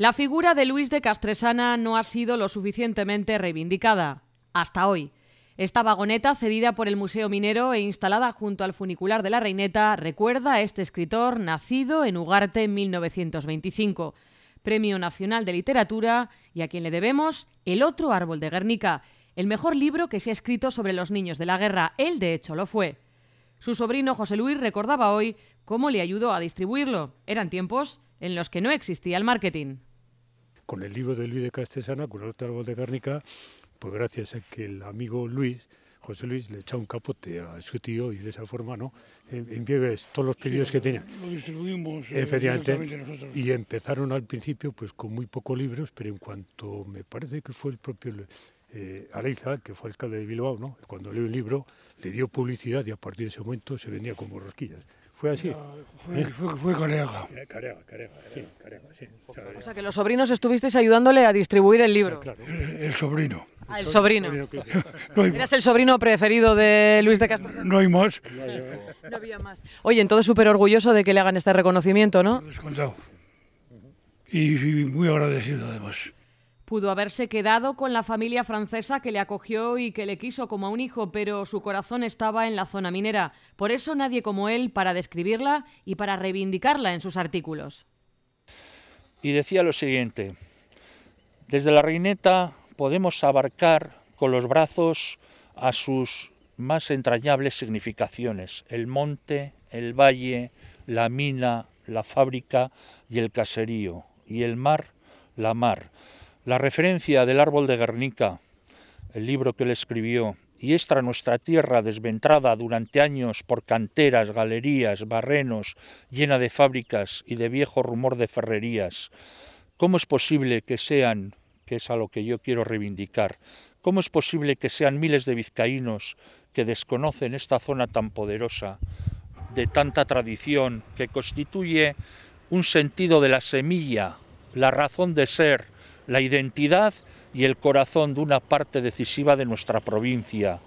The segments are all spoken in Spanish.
La figura de Luis de Castresana no ha sido lo suficientemente reivindicada, hasta hoy. Esta vagoneta, cedida por el Museo Minero e instalada junto al funicular de la Reineta, recuerda a este escritor nacido en Ugarte en 1925, Premio Nacional de Literatura y a quien le debemos El otro árbol de Guernica, el mejor libro que se ha escrito sobre los niños de la guerra. Él, de hecho, lo fue. Su sobrino José Luis recordaba hoy cómo le ayudó a distribuirlo. Eran tiempos en los que no existía el marketing con el libro de Luis de Castesana, con el otro árbol de cárnica, pues gracias a que el amigo Luis, José Luis, le echa un capote a su tío y de esa forma, ¿no? Envíes todos los pedidos que tenía. Lo distribuimos. Eh, Efectivamente. Y empezaron al principio, pues con muy pocos libros, pero en cuanto me parece que fue el propio Luis, eh, que fue alcalde de Bilbao, ¿no? cuando leo el libro, le dio publicidad y a partir de ese momento se vendía como rosquillas. ¿Fue así? fue, ¿Eh? fue, O sea, que los sobrinos estuvisteis ayudándole a distribuir el libro. Ah, ah, el, sobrino. el sobrino. Eras el sobrino preferido de Luis de Castro. No hay más. No había más. Oye, entonces súper orgulloso de que le hagan este reconocimiento, ¿no? Descontado. y muy agradecido, además. Pudo haberse quedado con la familia francesa que le acogió y que le quiso como a un hijo, pero su corazón estaba en la zona minera. Por eso nadie como él para describirla y para reivindicarla en sus artículos. Y decía lo siguiente, desde la reineta podemos abarcar con los brazos a sus más entrañables significaciones, el monte, el valle, la mina, la fábrica y el caserío, y el mar, la mar. La referencia del árbol de Guernica, el libro que él escribió, y esta nuestra tierra desventrada durante años por canteras, galerías, barrenos, llena de fábricas y de viejo rumor de ferrerías. ¿Cómo es posible que sean, que es a lo que yo quiero reivindicar, cómo es posible que sean miles de vizcaínos que desconocen esta zona tan poderosa, de tanta tradición, que constituye un sentido de la semilla, la razón de ser, la identidad y el corazón de una parte decisiva de nuestra provincia.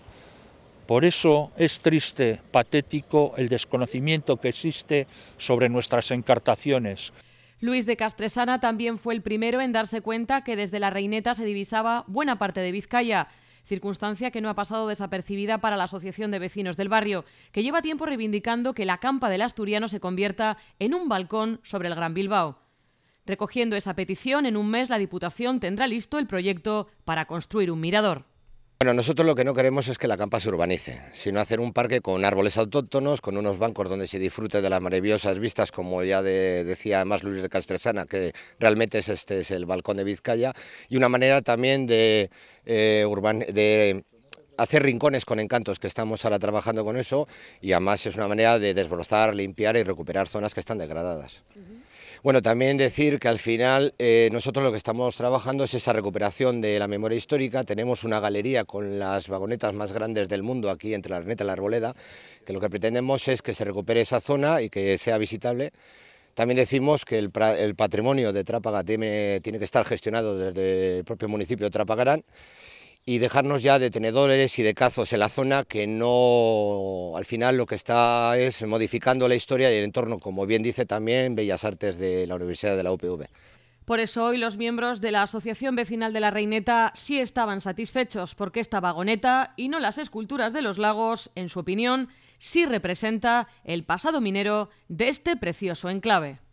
Por eso es triste, patético el desconocimiento que existe sobre nuestras encartaciones. Luis de Castresana también fue el primero en darse cuenta que desde la Reineta se divisaba buena parte de Vizcaya, circunstancia que no ha pasado desapercibida para la Asociación de Vecinos del Barrio, que lleva tiempo reivindicando que la campa del Asturiano se convierta en un balcón sobre el Gran Bilbao. Recogiendo esa petición, en un mes la Diputación tendrá listo el proyecto para construir un mirador. Bueno, nosotros lo que no queremos es que la campa se urbanice, sino hacer un parque con árboles autóctonos, con unos bancos donde se disfrute de las maravillosas vistas, como ya decía además Luis de Castresana, que realmente este es el balcón de Vizcaya, y una manera también eh, de, hacer rincones con encantos, que estamos ahora trabajando con eso, y además es una manera de desbrozar, limpiar y recuperar zonas que están degradadas. Bueno, también decir que al final eh, nosotros lo que estamos trabajando es esa recuperación de la memoria histórica. Tenemos una galería con las vagonetas más grandes del mundo aquí entre la Arneta y la Arboleda, que lo que pretendemos es que se recupere esa zona y que sea visitable. También decimos que el, patrimonio de Trápaga tiene, que estar gestionado desde el propio municipio de Trápagarán y dejarnos ya de tenedores y de cazos en la zona que no, al final lo que está es modificando la historia y el entorno, como bien dice también Bellas Artes de la Universidad de la UPV. Por eso hoy los miembros de la Asociación Vecinal de la Reineta sí estaban satisfechos porque esta vagoneta y no las esculturas de los lagos, en su opinión, sí representa el pasado minero de este precioso enclave.